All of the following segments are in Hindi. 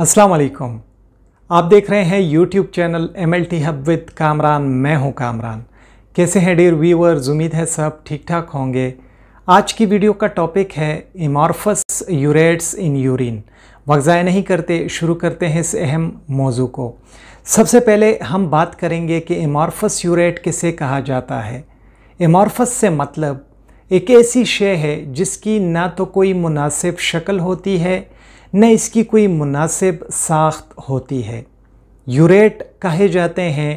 अस्सलाम वालेकुम आप देख रहे हैं YouTube channel M L T hub with Kamran मैं हूं कामरान कैसे हैं डियर व्यूअर उम्मीद है सब ठीक ठाक होंगे आज की वीडियो का टॉपिक है इमारफस यूरेट्स इन यूरिन ज़ाय नहीं करते शुरू करते हैं इस अहम मौजू को सबसे पहले हम बात करेंगे कि इमारफस यूरेट किसे कहा जाता है इमारफस से मतलब एक ऐसी शे है जिसकी ना तो कोई मुनासिब शक्ल होती है न इसकी कोई मुनासिब साख्त होती है यूरेट कहे जाते हैं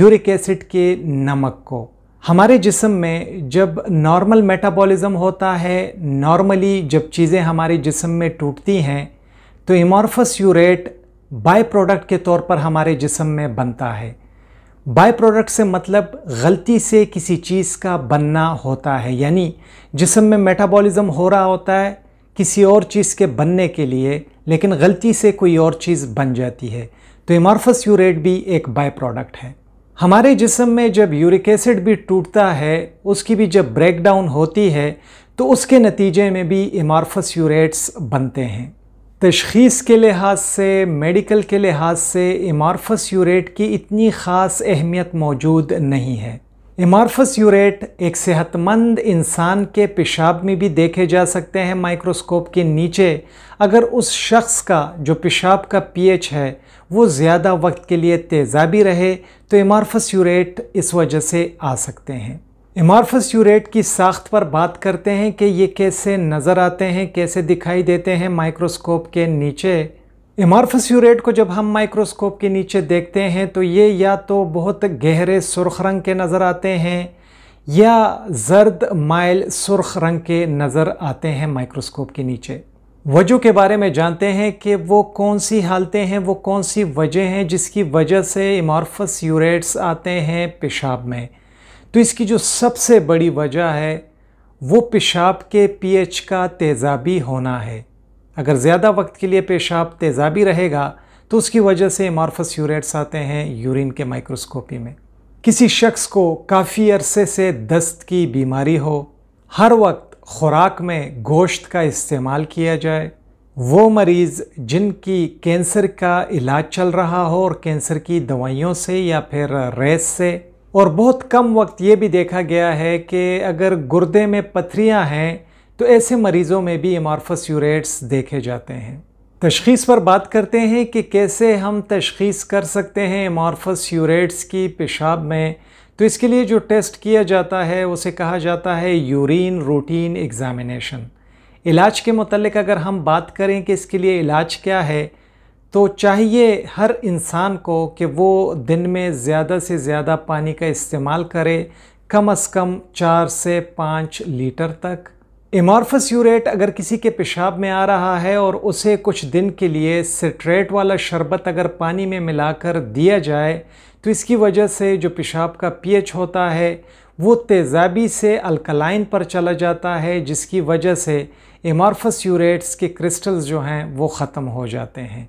यूरिक एसिड के नमक को हमारे जिसम में जब नॉर्मल मेटाबॉलिज्म होता है नॉर्मली जब चीज़ें हमारे जिसम में टूटती हैं तो इमॉर्फस यूरेट बाय प्रोडक्ट के तौर पर हमारे जिसम में बनता है बाय प्रोडक्ट से मतलब गलती से किसी चीज़ का बनना होता है यानी जिसम में मेटाबॉलिज़्म हो रहा होता है किसी और चीज़ के बनने के लिए लेकिन गलती से कोई और चीज़ बन जाती है तो इमारफस यूरेट भी एक बाय प्रोडक्ट है हमारे जिसम में जब यूरिक एसिड भी टूटता है उसकी भी जब ब्रेकडाउन होती है तो उसके नतीजे में भी इमारफस यूरेट्स बनते हैं तशखीस के लिहाज से मेडिकल के लिहाज से इमारफस यूरेट की इतनी ख़ास अहमियत मौजूद नहीं है इमारफस यूरेट एक सेहतमंद इंसान के पेशाब में भी देखे जा सकते हैं माइक्रोस्कोप के नीचे अगर उस शख्स का जो पेशाब का पीएच है वो ज़्यादा वक्त के लिए तेज़ाबी रहे तो इमारफस यूरेट इस वजह से आ सकते हैं इमारफस यूरेट की साख्त पर बात करते हैं कि ये कैसे नज़र आते हैं कैसे दिखाई देते हैं माइक्रोस्कोप के नीचे इमारफस यूरेट को जब हम माइक्रोस्कोप के नीचे देखते हैं तो ये या तो बहुत गहरे सुर्ख रंग के नज़र आते हैं या जर्द माइल सुर्ख रंग के नज़र आते हैं माइक्रोस्कोप के नीचे वजह के बारे में जानते हैं कि वो कौन सी हालतें हैं वो कौन सी वजह हैं जिसकी वजह से इमारफस यूरेट्स आते हैं पेशाब में तो इसकी जो सबसे बड़ी वजह है वो पेशाब के पीएच का तेज़ाबी होना है अगर ज़्यादा वक्त के लिए पेशाब तेज़ाबी रहेगा तो उसकी वजह से मार्फस यूरेट्स आते हैं यूरिन के माइक्रोस्कोपी में किसी शख्स को काफ़ी अरसे से दस्त की बीमारी हो हर वक्त खुराक में गोश्त का इस्तेमाल किया जाए वो मरीज़ जिनकी कैंसर का इलाज चल रहा हो और कैंसर की दवाइयों से या फिर रेस से और बहुत कम वक्त ये भी देखा गया है कि अगर गुर्दे में पथरियाँ हैं तो ऐसे मरीज़ों में भी एमार्फस यूरेट्स देखे जाते हैं तशखीस पर बात करते हैं कि कैसे हम तशखीस कर सकते हैं एमारफस यूरेट्स की पेशाब में तो इसके लिए जो टेस्ट किया जाता है उसे कहा जाता है यूरिन रूटीन एग्ज़ामिनेशन इलाज के मतलब अगर हम बात करें कि इसके लिए इलाज क्या है तो चाहिए हर इंसान को कि वो दिन में ज़्यादा से ज़्यादा पानी का इस्तेमाल करे कम अज़ कम चार से पाँच लीटर तक इमॉर्फस यूरेट अगर किसी के पेशाब में आ रहा है और उसे कुछ दिन के लिए सिट्रेट वाला शरबत अगर पानी में मिलाकर दिया जाए तो इसकी वजह से जो पेशाब का पीएच होता है वो तेज़ाबी से अल्कलाइन पर चला जाता है जिसकी वजह से इमॉर्फस यूरेट्स के क्रिस्टल्स जो हैं वो ख़त्म हो जाते हैं